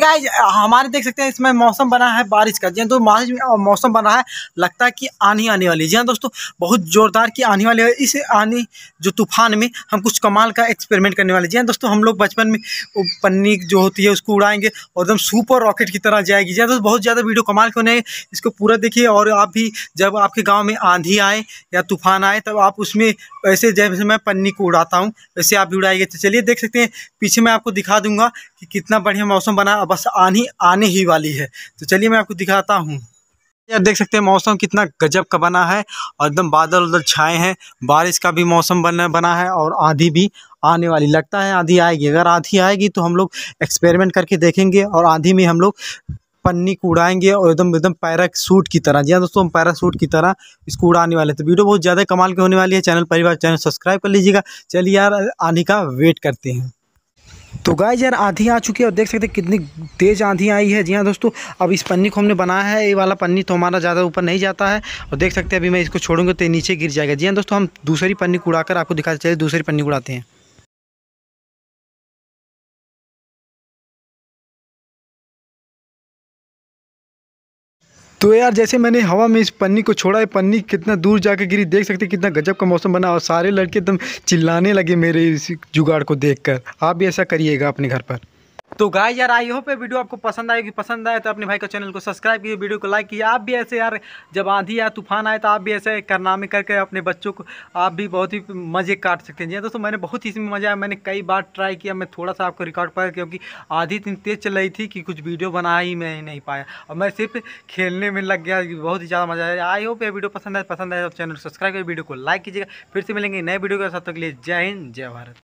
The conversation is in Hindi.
गाइस uh, हमारे देख सकते हैं इसमें मौसम बना है बारिश का जी तो बारिश बारिश uh, मौसम बना है लगता है कि आंधी आने वाली जी हाँ दोस्तों बहुत जोरदार की आने वाली है इस आनी जो तूफान में हम कुछ कमाल का एक्सपेरिमेंट करने वाले जी हाँ दोस्तों हम लोग बचपन में पन्नी जो होती है उसको उड़ाएंगे और एकदम सुपर रॉकेट की तरह जाएगी जी दोस्तों बहुत ज़्यादा वीडियो कमाल के होने इसको पूरा देखिए और आप भी जब आपके गाँव में आंधी आए या तूफान आए तब आप उसमें ऐसे जैसे मैं पन्नी को उड़ाता हूँ वैसे आप भी उड़ाएंगे तो चलिए देख सकते हैं पीछे मैं आपको दिखा दूंगा कि कितना बढ़िया मौसम बना बस आनी आने ही वाली है तो चलिए मैं आपको दिखाता हूँ यार देख सकते हैं मौसम कितना गजब का बना है और एकदम बादल उदल छाए हैं बारिश का भी मौसम बना बना है और आधी भी आने वाली लगता है आधी आएगी अगर आधी आएगी तो हम लोग एक्सपेरिमेंट करके देखेंगे और आधी में हम लोग पन्नी को उड़ाएंगे और एकदम एकदम पैरा सूट की तरह जी हाँ दोस्तों हम पैरा सूट की तरह इसको उड़ाने वाले हैं तो वीडियो बहुत ज़्यादा कमाल की होने वाली है चैनल परिवार चैनल सब्सक्राइब कर लीजिएगा चलिए यार आने का वेट करते हैं तो गाय यार आंधी आ चुकी है और देख सकते हैं कितनी तेज़ आंधी आई है जी हाँ दोस्तों अब इस पन्नी को हमने बनाया है ये वाला पन्नी तो हमारा ज़्यादा ऊपर नहीं जाता है और देख सकते हैं अभी मैं इसको छोड़ूंगा तो नीचे गिर जाएगा जी हाँ दोस्तों हम दूसरी पन्नी उड़ाकर आपको दिखाते चलिए दूसरी पन्नी उड़ाते हैं तो यार जैसे मैंने हवा में इस पन्नी को छोड़ा है पन्नी कितना दूर जाकर गिरी देख सकते कितना गजब का मौसम बना और सारे लड़के एकदम चिल्लाने लगे मेरे इस जुगाड़ को देखकर आप भी ऐसा करिएगा अपने घर पर तो गाय यार आई होप वीडियो आपको पसंद आएगी पसंद आए तो अपने भाई का चैनल को सब्सक्राइब कीजिए वीडियो को लाइक कीजिए आप भी ऐसे यार जब आंधी या तूफान आए तो आप भी ऐसे कारनामे करके अपने बच्चों को आप भी बहुत ही मज़े काट सकते हैं जी हाँ, दोस्तों मैंने बहुत ही इसमें मज़ा आया मैंने कई बार ट्राई किया मैं थोड़ा सा आपको रिकॉर्ड पाया क्योंकि आधी इतनी तेज़ चल रही थी कि कुछ वीडियो बना ही मैं नहीं पाया और मैं सिर्फ खेलने में लग गया बहुत ही ज़्यादा मज़ा आया आई होप ये वीडियो पसंद आए पसंद आए तो चैनल सब्सक्राइब कर वीडियो को लाइक कीजिएगा फिर से मिलेंगे नए वीडियो के साथ तक लिए जय हिंद जय भारत